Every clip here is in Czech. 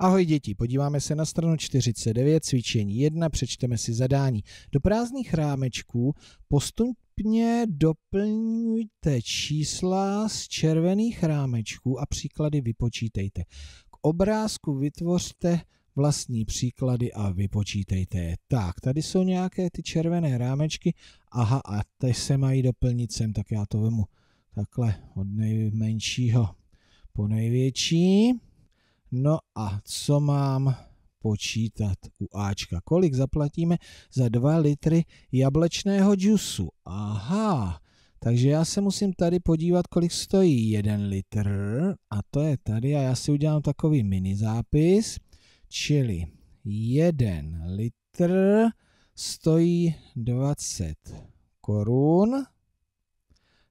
Ahoj děti, podíváme se na stranu 49, cvičení 1, přečteme si zadání. Do prázdných rámečků postupně doplňujte čísla z červených rámečků a příklady vypočítejte. K obrázku vytvořte vlastní příklady a vypočítejte je. Tak, tady jsou nějaké ty červené rámečky. Aha, a ty se mají doplnit sem, tak já to vemu takhle od nejmenšího po největší. No a co mám počítat u Ačka? Kolik zaplatíme za 2 litry jablečného džusu? Aha, takže já se musím tady podívat, kolik stojí 1 litr a to je tady a já si udělám takový mini zápis, čili 1 litr stojí 20 korun.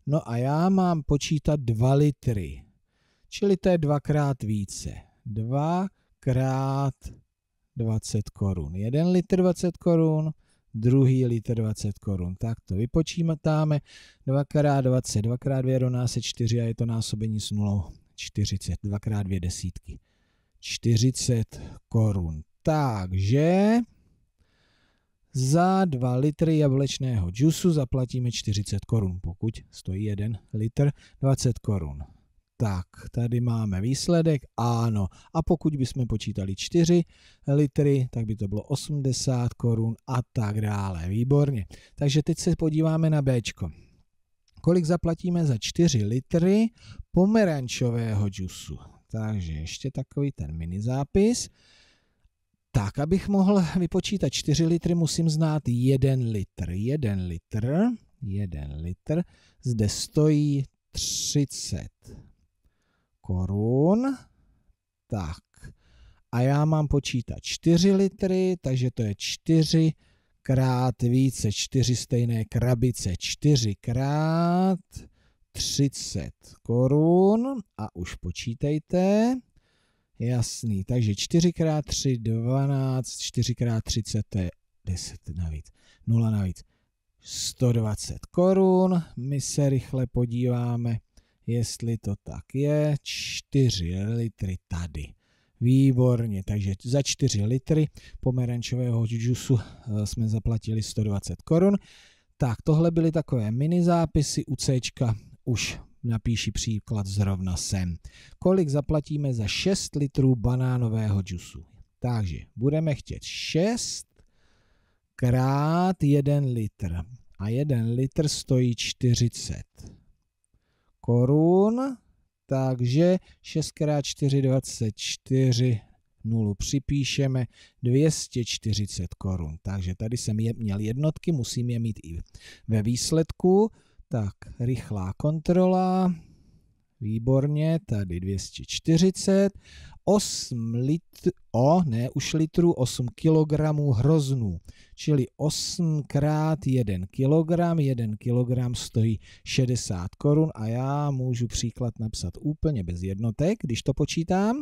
No a já mám počítat 2 litry, čili to je dvakrát více. 2 krát 20 korun. Jeden litr 20 korun, druhý litr 20 korun. Tak to vypočítáme. 2 krát 20, 2 krát 2 rovná se 4 a je to násobení s 0, 40. 2 krát 2 desítky. 40 korun. Takže za 2 litry jablečného džusu zaplatíme 40 korun, pokud stojí 1 litr 20 korun. Tak, tady máme výsledek, ano. A pokud bychom počítali 4 litry, tak by to bylo 80 korun a tak dále. Výborně. Takže teď se podíváme na B. Kolik zaplatíme za 4 litry pomerančového džusu? Takže ještě takový ten mini zápis. Tak, abych mohl vypočítat 4 litry, musím znát 1 litr. 1 litr, 1 litr, zde stojí 30 korun. Tak. A já mám počítat 4 litry, takže to je 4 krát více, 4 stejné krabice, 4 krát 30 korun a už počítejte. Jasný, takže 4 x 3, 12, 4 x 30, to je 10 navíc, 0 navíc, 120 korun. My se rychle podíváme, jestli to tak je, 4 litry tady. Výborně, takže za 4 litry pomerančového džusu eh, jsme zaplatili 120 korun. Tak tohle byly takové mini zápisy u C, už napíši příklad zrovna sem. Kolik zaplatíme za 6 litrů banánového džusu? Takže budeme chtět 6 krát 1 litr. A 1 litr stojí 40 korun, takže 6 x 4 24 nulu připíšeme 240 korun. Takže tady jsem je, měl jednotky, musím je mít i ve výsledku. Tak, rychlá kontrola, výborně, tady 240 8 litrů, o, ne, už litru 8 kg hroznů, čili 8 krát 1 kg, 1 kg stojí 60 korun a já můžu příklad napsat úplně bez jednotek, když to počítám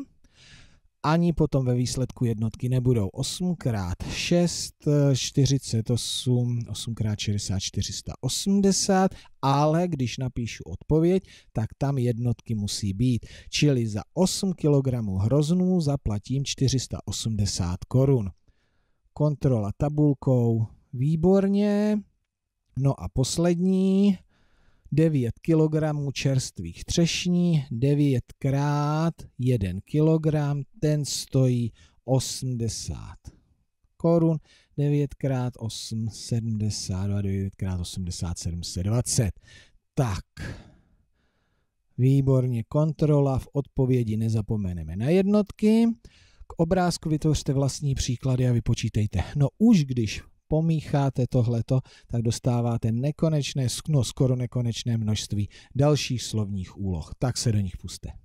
ani potom ve výsledku jednotky nebudou. 8x6, 48, 8x60, 480, ale když napíšu odpověď, tak tam jednotky musí být. Čili za 8 kg hroznů zaplatím 480 korun. Kontrola tabulkou, výborně. No a poslední, 9 kg čerstvých třešní, 9 krát 1 kg, ten stojí 80 korun, 9 krát 8, 72, 9 krát 87, 720. Tak, výborně, kontrola v odpovědi nezapomeneme na jednotky. K obrázku vytvořte vlastní příklady a vypočítejte. No už když pomícháte tohleto, tak dostáváte nekonečné, no skoro nekonečné množství dalších slovních úloh. Tak se do nich puste.